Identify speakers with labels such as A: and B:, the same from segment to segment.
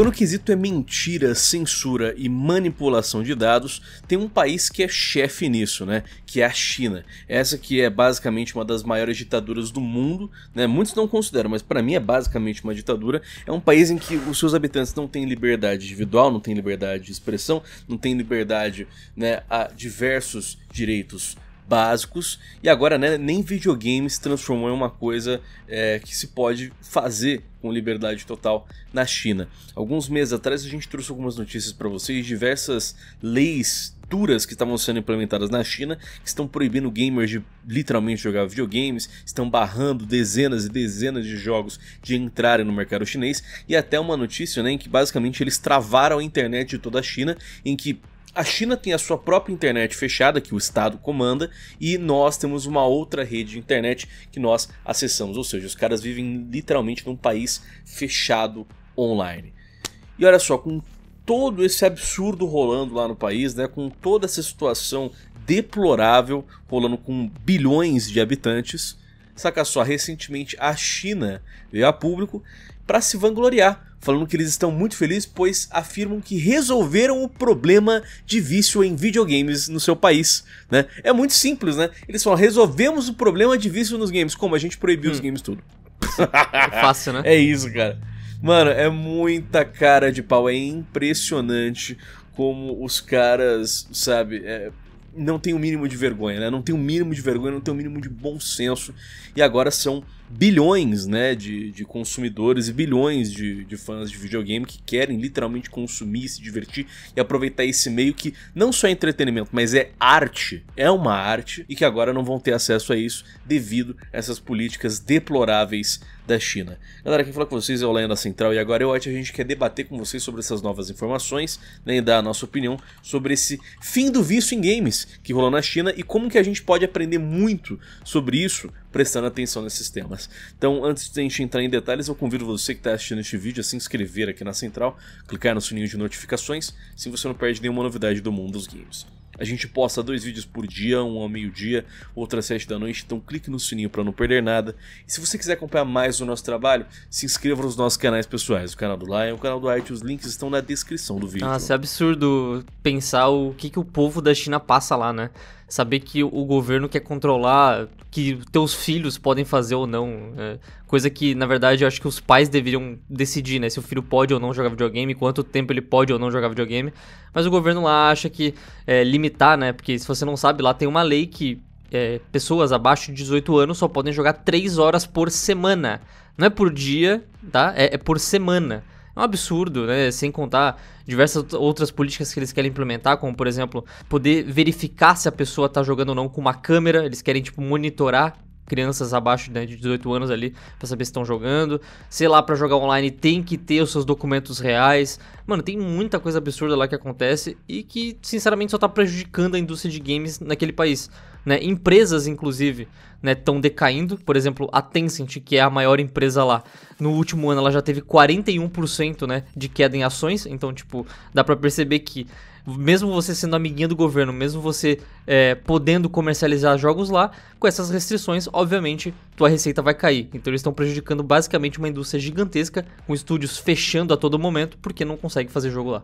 A: Quando o quesito é mentira, censura e manipulação de dados, tem um país que é chefe nisso, né? Que é a China. Essa que é basicamente uma das maiores ditaduras do mundo, né? Muitos não consideram, mas para mim é basicamente uma ditadura. É um país em que os seus habitantes não têm liberdade individual, não têm liberdade de expressão, não têm liberdade, né, a diversos direitos básicos e agora né, nem videogames transformou em uma coisa é, que se pode fazer com liberdade total na China. Alguns meses atrás a gente trouxe algumas notícias para vocês, diversas leis duras que estavam sendo implementadas na China, que estão proibindo gamers de literalmente jogar videogames, estão barrando dezenas e dezenas de jogos de entrarem no mercado chinês, e até uma notícia né, em que basicamente eles travaram a internet de toda a China, em que a China tem a sua própria internet fechada, que o Estado comanda, e nós temos uma outra rede de internet que nós acessamos. Ou seja, os caras vivem literalmente num país fechado online. E olha só, com todo esse absurdo rolando lá no país, né, com toda essa situação deplorável rolando com bilhões de habitantes, saca só, recentemente a China veio a público para se vangloriar falando que eles estão muito felizes pois afirmam que resolveram o problema de vício em videogames no seu país, né? É muito simples, né? Eles falam, resolvemos o problema de vício nos games, como a gente proibiu hum. os games tudo. É fácil, né? é isso, cara. Mano, é muita cara de pau, é impressionante como os caras, sabe, é não tem o um mínimo de vergonha, né? Não tem o um mínimo de vergonha, não tem o um mínimo de bom senso. E agora são bilhões né, de, de consumidores e bilhões de, de fãs de videogame que querem literalmente consumir, se divertir e aproveitar esse meio que não só é entretenimento, mas é arte, é uma arte e que agora não vão ter acesso a isso devido a essas políticas deploráveis da China. Galera, quem fala com vocês é o Lion da Central e agora eu acho que a gente quer debater com vocês sobre essas novas informações né, e dar a nossa opinião sobre esse fim do vício em games que rolou na China e como que a gente pode aprender muito sobre isso prestando atenção nesses temas. Então, antes de a gente entrar em detalhes, eu convido você que está assistindo este vídeo a se inscrever aqui na central, clicar no sininho de notificações, assim você não perde nenhuma novidade do mundo dos games. A gente posta dois vídeos por dia, um ao meio-dia, outro às sete da noite, então clique no sininho para não perder nada. E se você quiser acompanhar mais o nosso trabalho, se inscreva nos nossos canais pessoais, o canal do Lion, o canal do Arte, os links estão na descrição do vídeo. Nossa, é
B: absurdo pensar o que, que o povo da China passa lá, né? saber que o governo quer controlar que teus filhos podem fazer ou não. Né? Coisa que, na verdade, eu acho que os pais deveriam decidir, né? Se o filho pode ou não jogar videogame, quanto tempo ele pode ou não jogar videogame. Mas o governo lá acha que é, limitar, né? Porque se você não sabe, lá tem uma lei que é, pessoas abaixo de 18 anos só podem jogar 3 horas por semana. Não é por dia, tá? é, é por semana. É um absurdo, né? Sem contar diversas outras políticas que eles querem implementar, como por exemplo, poder verificar se a pessoa tá jogando ou não com uma câmera, eles querem tipo monitorar crianças abaixo né, de 18 anos ali para saber se estão jogando. Sei lá, para jogar online tem que ter os seus documentos reais. Mano, tem muita coisa absurda lá que acontece e que, sinceramente, só tá prejudicando a indústria de games naquele país. Né? Empresas, inclusive, estão né, decaindo. Por exemplo, a Tencent, que é a maior empresa lá, no último ano ela já teve 41% né, de queda em ações. Então, tipo, dá para perceber que mesmo você sendo amiguinha do governo, mesmo você é, podendo comercializar jogos lá, com essas restrições, obviamente, tua receita vai cair. Então eles estão prejudicando basicamente uma indústria gigantesca, com estúdios fechando a todo momento, porque não consegue fazer jogo lá.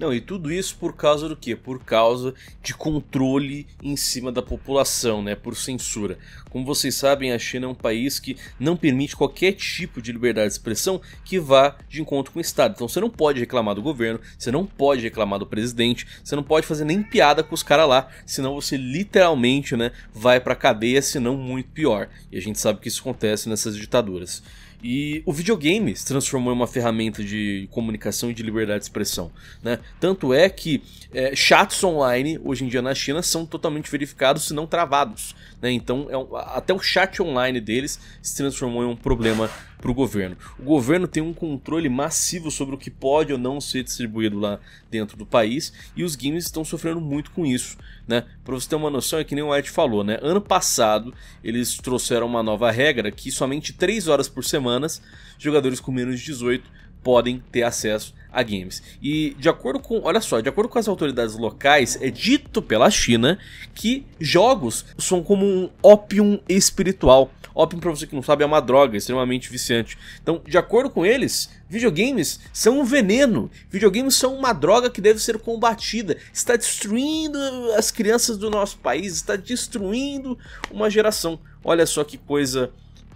A: Não, e tudo isso por causa do quê? Por causa de controle em cima da população, né? Por censura. Como vocês sabem, a China é um país que não permite qualquer tipo de liberdade de expressão que vá de encontro com o Estado. Então você não pode reclamar do governo, você não pode reclamar do presidente, você não pode fazer nem piada com os caras lá, senão você literalmente, né, vai pra cadeia, se não muito pior. E a gente sabe que isso acontece nessas ditaduras. E o videogame se transformou em uma ferramenta de comunicação e de liberdade de expressão. Né? Tanto é que é, chats online, hoje em dia na China, são totalmente verificados, se não travados. Né? Então, é um, até o chat online deles se transformou em um problema para o governo. O governo tem um controle massivo sobre o que pode ou não ser distribuído lá dentro do país e os games estão sofrendo muito com isso. Né? Para você ter uma noção, é que nem o Ed falou, né? ano passado eles trouxeram uma nova regra que somente 3 horas por semana jogadores com menos de 18 podem ter acesso a games. E de acordo com, olha só, de acordo com as autoridades locais, é dito pela China que jogos são como um ópio espiritual. Opium, para você que não sabe, é uma droga extremamente viciante. Então, de acordo com eles, videogames são um veneno. Videogames são uma droga que deve ser combatida. Está destruindo as crianças do nosso país, está destruindo uma geração. Olha só que coisa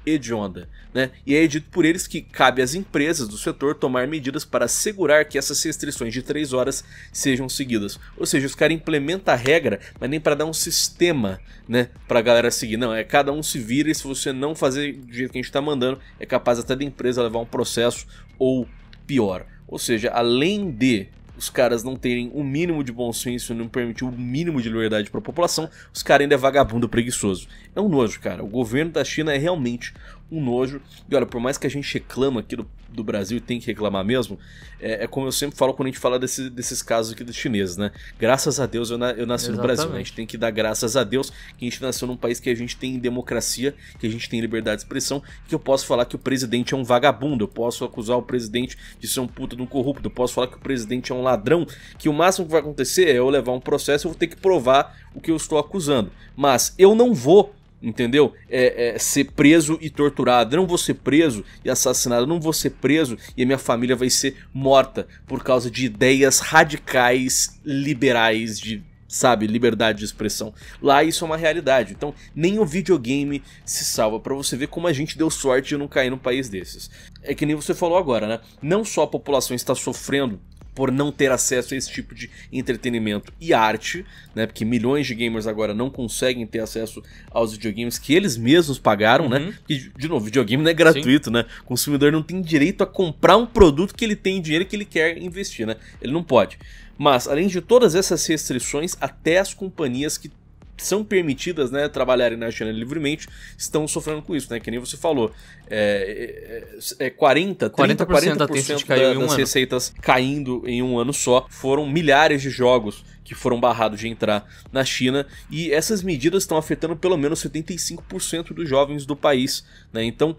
A: hedionda. Né? E é dito por eles que cabe às empresas do setor tomar medidas para assegurar que essas restrições de 3 horas sejam seguidas. Ou seja, os caras implementam a regra, mas nem para dar um sistema né, para a galera seguir. Não, é cada um se vira e se você não fazer do jeito que a gente está mandando, é capaz até da empresa levar um processo ou pior. Ou seja, além de os caras não terem o um mínimo de bom senso, e não permitir o um mínimo de liberdade para a população, os caras ainda é vagabundo preguiçoso. É um nojo, cara. O governo da China é realmente um nojo. E olha, por mais que a gente reclama aqui do, do Brasil e tem que reclamar mesmo, é, é, como eu sempre falo quando a gente fala desse, desses casos aqui dos chineses, né? Graças a Deus eu, na, eu nasci Exatamente. no Brasil. A gente tem que dar graças a Deus que a gente nasceu num país que a gente tem democracia, que a gente tem liberdade de expressão, que eu posso falar que o presidente é um vagabundo, eu posso acusar o presidente de ser um puta de um corrupto, eu posso falar que o presidente é um ladrão, que o máximo que vai acontecer é eu levar um processo, eu vou ter que provar o que eu estou acusando. Mas eu não vou entendeu? É, é, ser preso e torturado. Eu não vou ser preso e assassinado, eu não vou ser preso e a minha família vai ser morta por causa de ideias radicais liberais de sabe, liberdade de expressão. Lá isso é uma realidade. Então, nem o videogame se salva para você ver como a gente deu sorte de não cair num país desses. É que nem você falou agora, né? Não só a população está sofrendo por não ter acesso a esse tipo de entretenimento e arte, né? Porque milhões de gamers agora não conseguem ter acesso aos videogames que eles mesmos pagaram, né? uhum. né? Porque, de novo, videogame não é gratuito, Sim. né? O consumidor não tem direito a comprar um produto que ele tem dinheiro que ele quer investir, né? Ele não pode. Mas, além de todas essas restrições, até as companhias que são permitidas né, trabalharem na China livremente estão sofrendo com isso, né? Que nem você falou. É, é, 40, 30, 40%, 40 da, das um receitas ano. caindo em um ano só. Foram milhares de jogos que foram barrados de entrar na China e essas medidas estão afetando pelo menos 75% dos jovens do país, né? Então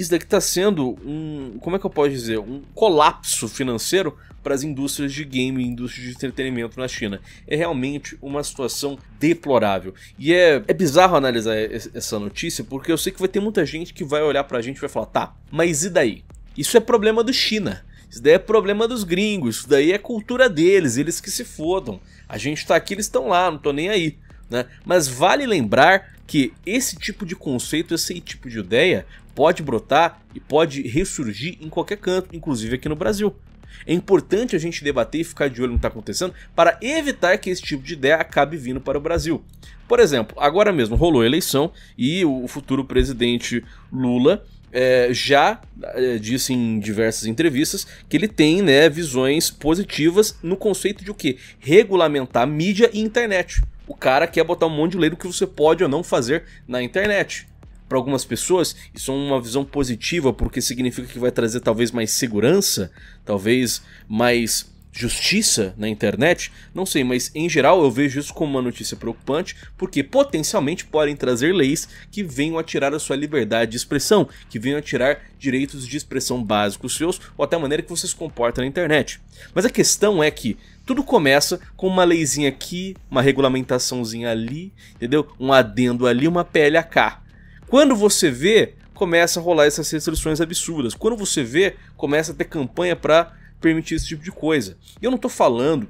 A: isso daqui está sendo um, como é que eu posso dizer, um colapso financeiro para as indústrias de game e indústrias de entretenimento na China. É realmente uma situação deplorável. E é, é bizarro analisar essa notícia, porque eu sei que vai ter muita gente que vai olhar para a gente e vai falar, tá, mas e daí? Isso é problema do China. Isso daí é problema dos gringos, isso daí é cultura deles, eles que se fodam. A gente está aqui, eles estão lá, não tô nem aí. Né? Mas vale lembrar que esse tipo de conceito, esse tipo de ideia, pode brotar e pode ressurgir em qualquer canto, inclusive aqui no Brasil. É importante a gente debater e ficar de olho no que está acontecendo para evitar que esse tipo de ideia acabe vindo para o Brasil. Por exemplo, agora mesmo rolou a eleição e o futuro presidente Lula é, já é, disse em diversas entrevistas que ele tem né, visões positivas no conceito de o que? Regulamentar mídia e internet. O cara quer botar um monte de lei do que você pode ou não fazer na internet para algumas pessoas, isso é uma visão positiva, porque significa que vai trazer talvez mais segurança, talvez mais justiça na internet, não sei, mas em geral eu vejo isso como uma notícia preocupante, porque potencialmente podem trazer leis que venham a tirar a sua liberdade de expressão, que venham a tirar direitos de expressão básicos seus ou até a maneira que você se comporta na internet. Mas a questão é que tudo começa com uma leizinha aqui, uma regulamentaçãozinha ali, entendeu? Um adendo ali, uma cá quando você vê, começa a rolar essas restrições absurdas. Quando você vê, começa a ter campanha para permitir esse tipo de coisa. E eu não estou falando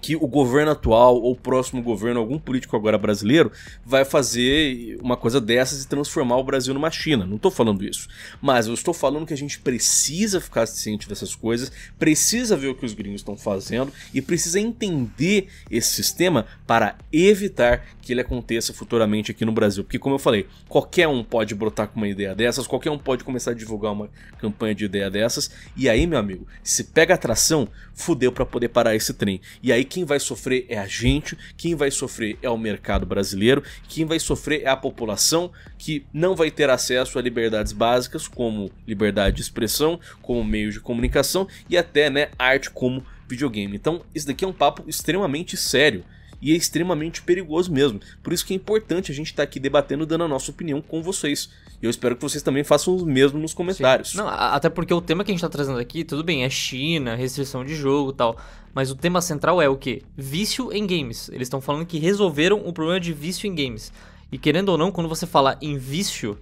A: que o governo atual ou o próximo governo, algum político agora brasileiro, vai fazer uma coisa dessas e transformar o Brasil numa China. Não estou falando isso. Mas eu estou falando que a gente precisa ficar ciente dessas coisas, precisa ver o que os gringos estão fazendo e precisa entender esse sistema para evitar que ele aconteça futuramente aqui no Brasil. Porque, como eu falei, qualquer um pode brotar com uma ideia dessas, qualquer um pode começar a divulgar uma campanha de ideia dessas. E aí, meu amigo, se pega atração, fudeu para poder parar esse trem. E aí, quem vai sofrer é a gente, quem vai sofrer é o mercado brasileiro, quem vai sofrer é a população que não vai ter acesso a liberdades básicas como liberdade de expressão, como meio de comunicação e até né, arte como videogame. Então, isso daqui é um papo extremamente sério e é extremamente perigoso mesmo. Por isso que é importante a gente estar tá aqui debatendo, dando a nossa opinião com vocês. E eu espero que vocês também façam o mesmo nos comentários. Não,
B: até porque o tema que a gente está trazendo aqui, tudo bem, é China, restrição de jogo tal. Mas o tema central é o que? Vício em games. Eles estão falando que resolveram o problema de vício em games. E querendo ou não, quando você fala em vício,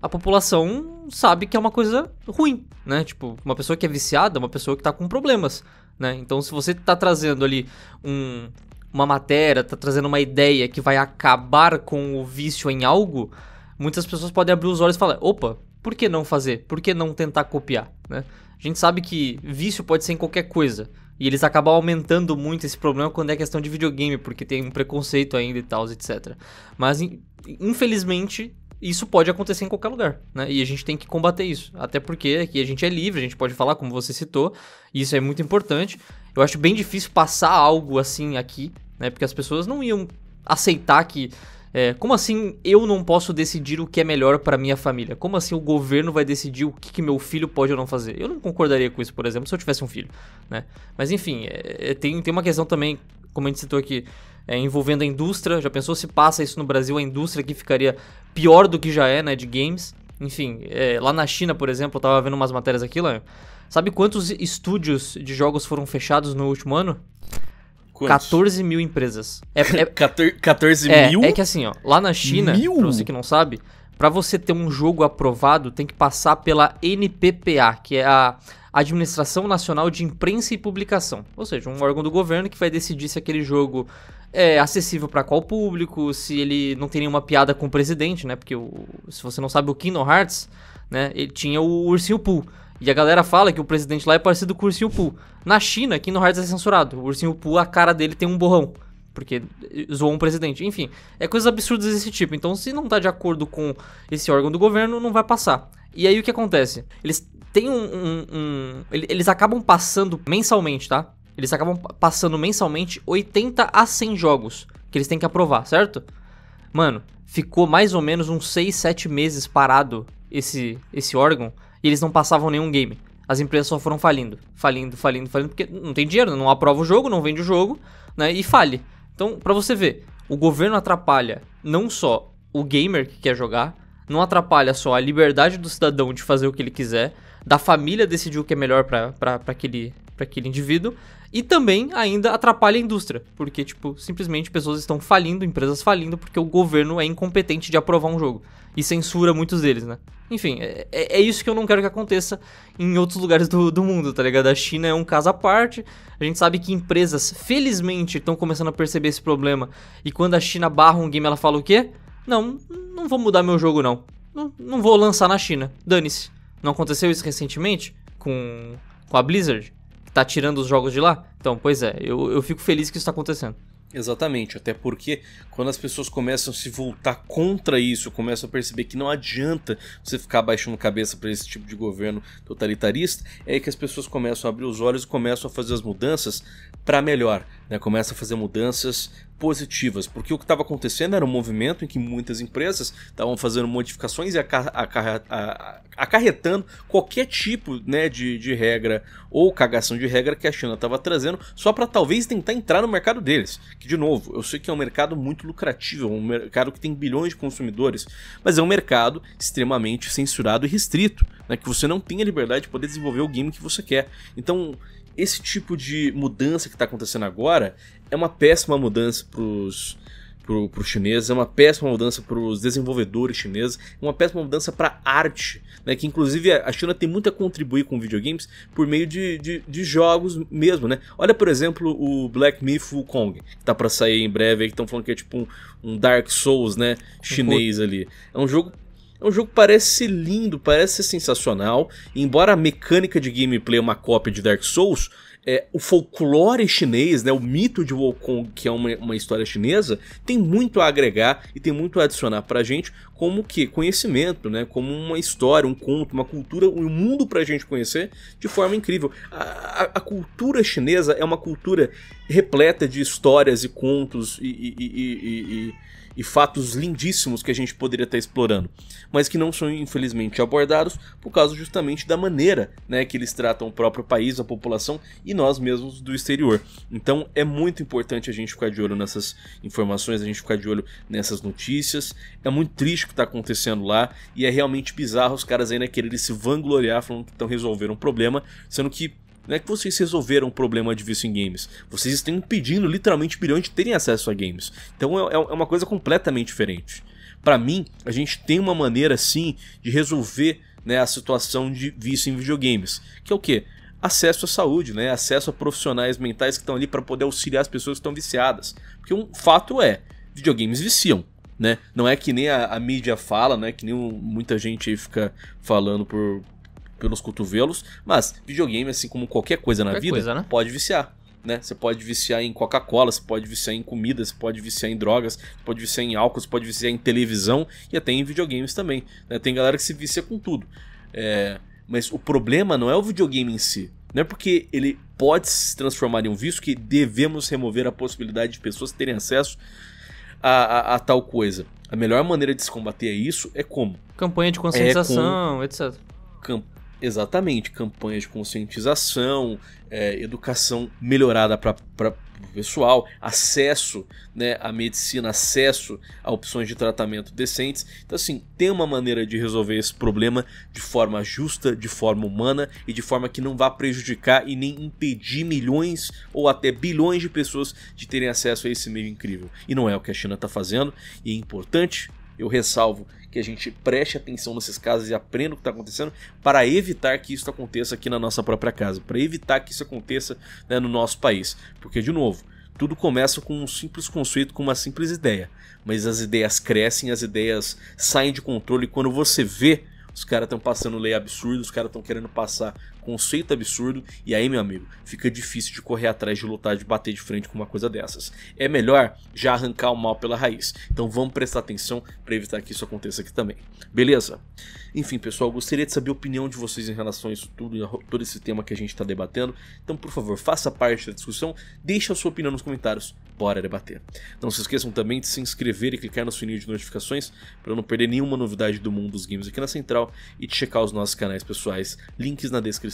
B: a população sabe que é uma coisa ruim, né? Tipo, uma pessoa que é viciada é uma pessoa que tá com problemas, né? Então, se você tá trazendo ali um, uma matéria, tá trazendo uma ideia que vai acabar com o vício em algo, muitas pessoas podem abrir os olhos e falar: opa, por que não fazer? Por que não tentar copiar? Né? A gente sabe que vício pode ser em qualquer coisa. E eles acabam aumentando muito esse problema quando é questão de videogame, porque tem um preconceito ainda e tal, etc. Mas, infelizmente, isso pode acontecer em qualquer lugar, né? E a gente tem que combater isso. Até porque aqui a gente é livre, a gente pode falar, como você citou, e isso é muito importante. Eu acho bem difícil passar algo assim aqui né? Porque as pessoas não iam aceitar que é, como assim eu não posso decidir o que é melhor para minha família? Como assim o governo vai decidir o que, que, meu filho pode ou não fazer? Eu não concordaria com isso, por exemplo, se eu tivesse um filho, né? Mas enfim, é, é tem, tem uma questão também, como a gente citou aqui, é, envolvendo a indústria. Já pensou se passa isso no Brasil, a indústria que ficaria pior do que já é, né, de games? Enfim, é, lá na China, por exemplo, eu tava vendo umas matérias aqui, lá. Sabe quantos estúdios de jogos foram fechados no último ano? Quantos? 14 mil empresas. É, é 14 é, mil? É que assim, ó, lá na China, mil? pra você que não sabe, para você ter um jogo aprovado, tem que passar pela NPPA, que é a Administração Nacional de Imprensa e Publicação. Ou seja, um órgão do governo que vai decidir se aquele jogo é acessível para qual público, se ele não tem nenhuma piada com o presidente, né? Porque o, se você não sabe, o Kingdom Hearts, né? Ele tinha o Ursinho Pooh. E a galera fala que o presidente lá é parecido com o Ursinho Poo. Na China, aqui no Hearts é censurado. O Ursinho Poo, a cara dele tem um borrão. Porque zoou um presidente. Enfim, é coisas absurdas desse tipo. Então, se não tá de acordo com esse órgão do governo, não vai passar. E aí o que acontece? Eles têm um. um, um eles acabam passando mensalmente, tá? Eles acabam passando mensalmente 80 a 100 jogos que eles têm que aprovar, certo? Mano, ficou mais ou menos uns 6, 7 meses parado esse, esse órgão e eles não passavam nenhum game. As empresas só foram falindo, falindo, falindo, falindo, porque não tem dinheiro, não aprova o jogo, não vende o jogo, né? E fale. Então, para você ver, o governo atrapalha não só o gamer que quer jogar, não atrapalha só a liberdade do cidadão de fazer o que ele quiser, da família decidir o que é melhor para aquele, pra aquele indivíduo, e também ainda atrapalha a indústria, porque, tipo, simplesmente pessoas estão falindo, empresas falindo, porque o governo é incompetente de aprovar um jogo. E censura muitos deles, né? Enfim, é, é, é isso que eu não quero que aconteça em outros lugares do, do mundo, tá ligado? A China é um caso à parte. A gente sabe que empresas, felizmente, estão começando a perceber esse problema. E quando a China barra um game, ela fala o quê? Não, não vou mudar meu jogo, não. Não, não vou lançar na China. Dane-se. Não aconteceu isso recentemente com, com a Blizzard? tá tirando os jogos de lá? Então, pois é, eu, eu fico feliz que isso tá acontecendo. Exatamente, até porque quando as pessoas começam a se
A: voltar contra isso, começam a perceber que não adianta você ficar baixando cabeça para esse tipo de governo totalitarista, é que as pessoas começam a abrir os olhos e começam a fazer as mudanças para melhor, né, começa a fazer mudanças positivas, porque o que estava acontecendo era um movimento em que muitas empresas estavam fazendo modificações e acarretando qualquer tipo né, de, de regra ou cagação de regra que a China estava trazendo, só para talvez tentar entrar no mercado deles. Que, de novo, eu sei que é um mercado muito lucrativo, é um mercado que tem bilhões de consumidores, mas é um mercado extremamente censurado e restrito, né, que você não tem a liberdade de poder desenvolver o game que você quer. Então, esse tipo de mudança que está acontecendo agora é uma péssima mudança para os pro, pro chineses é uma péssima mudança para os desenvolvedores chineses, é uma péssima mudança para arte, né? Que inclusive a China tem muito a contribuir com videogames por meio de, de, de jogos mesmo, né? Olha, por exemplo, o Black Myth Wukong, que tá para sair em breve, que estão falando que é tipo um, um Dark Souls, né, chinês ali. É um jogo é um jogo que parece lindo, parece sensacional. E embora a mecânica de gameplay é uma cópia de Dark Souls, é, o folclore chinês, né, o mito de Wukong, que é uma, uma história chinesa, tem muito a agregar e tem muito a adicionar pra gente como que conhecimento, né, como uma história, um conto, uma cultura, um mundo pra gente conhecer de forma incrível. A, a, a cultura chinesa é uma cultura repleta de histórias e contos e, e, e, e e fatos lindíssimos que a gente poderia estar explorando, mas que não são infelizmente abordados por causa justamente da maneira né, que eles tratam o próprio país, a população e nós mesmos do exterior. Então é muito importante a gente ficar de olho nessas informações, a gente ficar de olho nessas notícias. É muito triste o que está acontecendo lá e é realmente bizarro os caras ainda quererem se vangloriar falando que estão resolvendo um problema, sendo que não é que vocês resolveram o problema de vício em games. Vocês estão impedindo literalmente bilhões de terem acesso a games. Então é, é, é uma coisa completamente diferente. Para mim, a gente tem uma maneira sim de resolver né, a situação de vício em videogames, que é o quê? Acesso à saúde, né? acesso a profissionais mentais que estão ali para poder auxiliar as pessoas que estão viciadas. Porque um fato é, videogames viciam. Né? Não é que nem a, a mídia fala, né? que nem muita gente fica falando por, pelos cotovelos, mas videogame, assim como qualquer coisa na qualquer vida, coisa, né? pode viciar. Né? Você pode viciar em Coca-Cola, você pode viciar em comida, você pode viciar em drogas, você pode viciar em álcool, você pode viciar em televisão e até em videogames também. Né? Tem galera que se vicia com tudo. É... mas o problema não é o videogame em si. Não é porque ele pode se transformar em um vício que devemos remover a possibilidade de pessoas terem acesso a, a, a tal coisa. A melhor maneira de se combater é isso é como? Campanha de conscientização, é com... etc Exatamente, campanhas de conscientização, é, educação melhorada para o pessoal, acesso né, à medicina, acesso a opções de tratamento decentes. Então, assim, tem uma maneira de resolver esse problema de forma justa, de forma humana e de forma que não vá prejudicar e nem impedir milhões ou até bilhões de pessoas de terem acesso a esse meio incrível. E não é o que a China está fazendo, e é importante, eu ressalvo que a gente preste atenção nesses casos e aprenda o que está acontecendo para evitar que isso aconteça aqui na nossa própria casa, para evitar que isso aconteça né, no nosso país. Porque, de novo, tudo começa com um simples conceito, com uma simples ideia. Mas as ideias crescem, as ideias saem de controle. e Quando você vê, os caras estão passando lei absurda, os caras estão querendo passar conceito absurdo, e aí, meu amigo, fica difícil de correr atrás, de lutar, de bater de frente com uma coisa dessas. É melhor já arrancar o mal pela raiz. Então vamos prestar atenção para evitar que isso aconteça aqui também. Beleza? Enfim, pessoal, gostaria de saber a opinião de vocês em relação a isso tudo, a todo esse tema que a gente está debatendo. Então, por favor, faça parte da discussão, deixe a sua opinião nos comentários, bora debater. Não se esqueçam também de se inscrever e clicar no sininho de notificações para não perder nenhuma novidade do mundo dos games aqui na Central e de checar os nossos canais pessoais, links na descrição